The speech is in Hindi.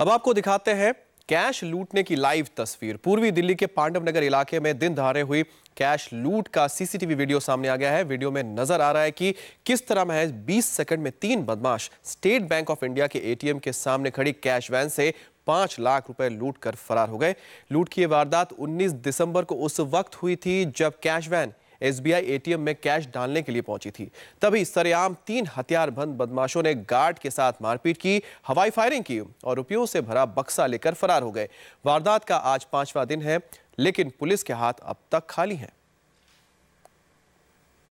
अब आपको दिखाते हैं कैश लूटने की लाइव तस्वीर पूर्वी दिल्ली के पांडव नगर इलाके में दिन धारे हुई कैश लूट का सीसीटीवी वीडियो सामने आ गया है वीडियो में नजर आ रहा है कि किस तरह महज 20 सेकंड में तीन बदमाश स्टेट बैंक ऑफ इंडिया के एटीएम के सामने खड़ी कैश वैन से पांच लाख रुपए लूट कर फरार हो गए लूट की वारदात 19 दिसंबर को उस वक्त हुई थी जब कैश वैन एसबीआई एटीएम में कैश डालने के लिए पहुंची थी तभी सरेआम तीन हथियारबंद बदमाशों ने गार्ड के साथ मारपीट की हवाई फायरिंग की और रुपयों से भरा बक्सा लेकर फरार हो गए वारदात का आज पांचवा दिन है लेकिन पुलिस के हाथ अब तक खाली हैं